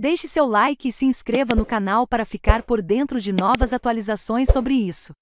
Deixe seu like e se inscreva no canal para ficar por dentro de novas atualizações sobre isso.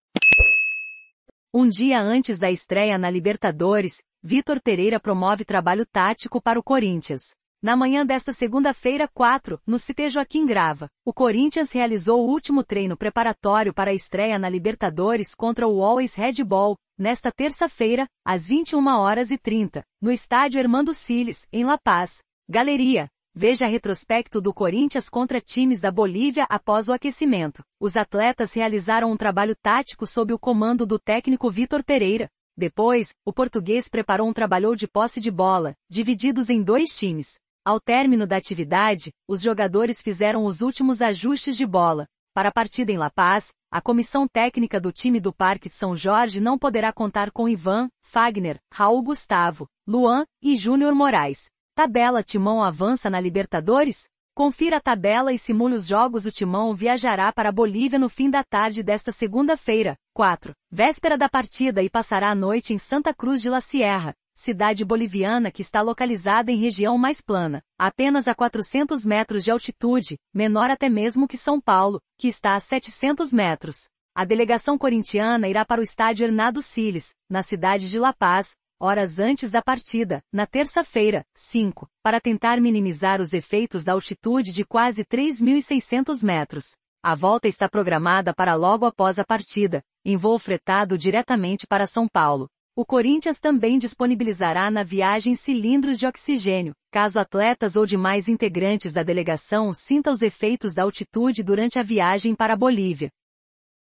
Um dia antes da estreia na Libertadores, Vitor Pereira promove trabalho tático para o Corinthians. Na manhã desta segunda-feira, 4, no Cité Joaquim Grava, o Corinthians realizou o último treino preparatório para a estreia na Libertadores contra o Always Red Bull, nesta terça-feira, às 21 h 30, no estádio Armando Siles, em La Paz. Galeria, Veja retrospecto do Corinthians contra times da Bolívia após o aquecimento. Os atletas realizaram um trabalho tático sob o comando do técnico Vitor Pereira. Depois, o português preparou um trabalho de posse de bola, divididos em dois times. Ao término da atividade, os jogadores fizeram os últimos ajustes de bola. Para a partida em La Paz, a comissão técnica do time do Parque São Jorge não poderá contar com Ivan, Fagner, Raul Gustavo, Luan e Júnior Moraes. Tabela Timão avança na Libertadores? Confira a tabela e simule os jogos. O Timão viajará para a Bolívia no fim da tarde desta segunda-feira, 4, véspera da partida e passará a noite em Santa Cruz de la Sierra, cidade boliviana que está localizada em região mais plana, apenas a 400 metros de altitude, menor até mesmo que São Paulo, que está a 700 metros. A delegação corintiana irá para o estádio Hernando Siles, na cidade de La Paz, horas antes da partida, na terça-feira, 5, para tentar minimizar os efeitos da altitude de quase 3.600 metros. A volta está programada para logo após a partida, em voo fretado diretamente para São Paulo. O Corinthians também disponibilizará na viagem cilindros de oxigênio, caso atletas ou demais integrantes da delegação sintam os efeitos da altitude durante a viagem para a Bolívia.